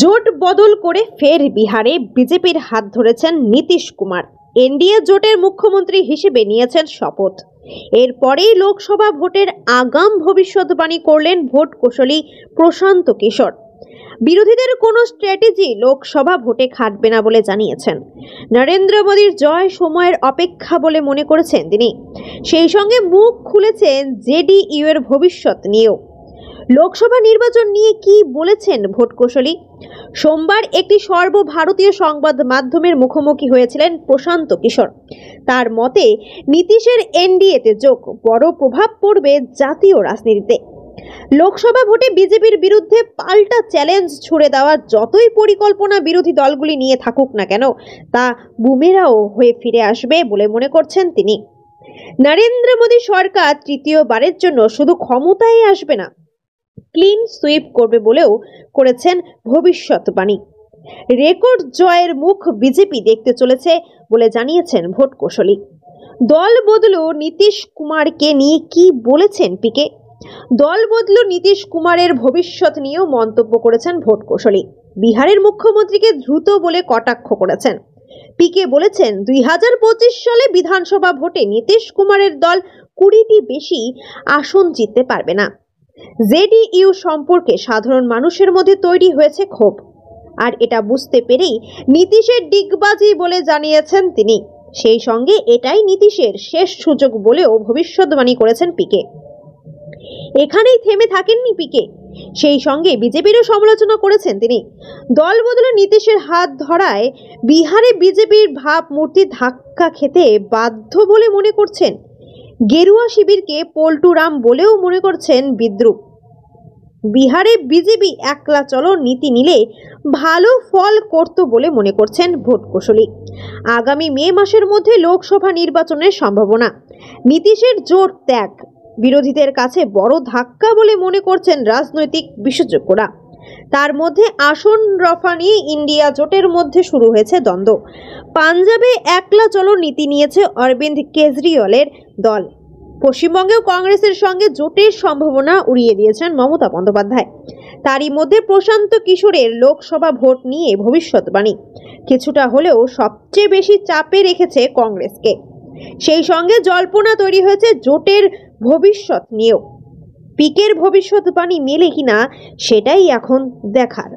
জোট বদল করে ফের বিহারে বিজেপির হাত ধরেছেন নীতিশ কুমার এনডিএ জোটের মুখ্যমন্ত্রী হিসেবে নিয়েছেন শপথ এরপরেই লোকসভা ভোটের আগাম ভবিষ্যৎবাণী করলেন ভোট কুশলী প্রশান্ত কিশোর বিরোধীদের কোনো স্ট্র্যাটেজি লোকসভা ভোটে খাটবে না বলে জানিয়েছেন নরেন্দ্র মোদীর জয় সময়ের অপেক্ষা বলে মনে করেছেন তিনি সেই সঙ্গে মুখ খুলেছেন জেডিইউ এর ভবিষ্যৎ নিয়েও লোকসভা নির্বাচন নিয়ে কি বলেছেন ভোট কৌশলী সোমবার একটি সর্বভারতীয় সংবাদ মাধ্যমের মুখোমুখি হয়েছিলেন প্রশান্ত কিশোর তার মতে নীতিশের এনডিএতে যোগ বড় প্রভাব পড়বে জাতীয় রাজনীতিতে লোকসভা ভোটে বিজেপির বিরুদ্ধে পাল্টা চ্যালেঞ্জ ছুড়ে দেওয়া যতই পরিকল্পনা বিরোধী দলগুলি নিয়ে থাকুক না কেন তা বুমেরাও হয়ে ফিরে আসবে বলে মনে করছেন তিনি নরেন্দ্র মোদী সরকার তৃতীয়বারের জন্য শুধু ক্ষমতায় আসবে না ক্লিন সুইপ করবে বলেও করেছেন ভবিষ্যৎবাণী রেকর্ড জয়ের মুখ বিজেপি দেখতে চলেছে বলে জানিয়েছেন ভোট কৌশলী দল বদলু নীতিশ কুমারকে নিয়ে কি বলেছেন পিকে দল বদলু নীতিশ কুমারের ভবিষ্যৎ নিয়েও মন্তব্য করেছেন ভোট কৌশলী বিহারের মুখ্যমন্ত্রীকে দ্রুত বলে কটাক্ষ করেছেন পিকে বলেছেন দুই সালে বিধানসভা ভোটে নীতিশ কুমারের দল কুড়িটি বেশি আসন জিততে পারবে না জেডিইউ সম্পর্কে সাধারণ মানুষের মধ্যে তৈরি হয়েছে ক্ষোভ আর এটা বুঝতে পেরেই নীতিশের ডিগবাজি বলে জানিয়েছেন তিনি সেই সঙ্গে এটাই নীতিশের শেষ সুযোগ বলেও ভবিষ্যৎবাণী করেছেন পিকে এখানেই থেমে থাকেননি পিকে সেই সঙ্গে বিজেপিরও সমালোচনা করেছেন তিনি দল বদলে নীতিশের হাত ধরায় বিহারে বিজেপির ভাবমূর্তি ধাক্কা খেতে বাধ্য বলে মনে করছেন গেরুয়া শিবিরকে পল্টুরাম বলেও মনে করছেন বিদ্রুপ বিহারে বিজেপি একলা চলো নীতি নিলে ভালো ফল করত বলে মনে করছেন ভোট কৌশলী আগামী মে মাসের মধ্যে লোকসভা নির্বাচনের সম্ভাবনা নীতিশের জোর ত্যাগ বিরোধীদের কাছে বড় ধাক্কা বলে মনে করছেন রাজনৈতিক বিশেষজ্ঞরা তার মধ্যে আসন রফা নিয়ে ইন্ডিয়া জোটের মধ্যে শুরু হয়েছে দ্বন্দ্ব পাঞ্জাবে একলা চলো নীতি নিয়েছে অরবিন্দ কেজরিওয়ালের দল পশ্চিমবঙ্গেও কংগ্রেসের সঙ্গে জোটের সম্ভাবনা উড়িয়ে দিয়েছেন মমতা বন্দ্যোপাধ্যায় তারই মধ্যে প্রশান্ত কিশোরের লোকসভা ভোট নিয়ে ভবিষ্যৎবাণী কিছুটা হলেও সবচেয়ে বেশি চাপে রেখেছে কংগ্রেসকে সেই সঙ্গে জল্পনা তৈরি হয়েছে জোটের ভবিষ্যৎ নিয়েও পিকের ভবিষ্যৎবাণী মেলে কিনা সেটাই এখন দেখার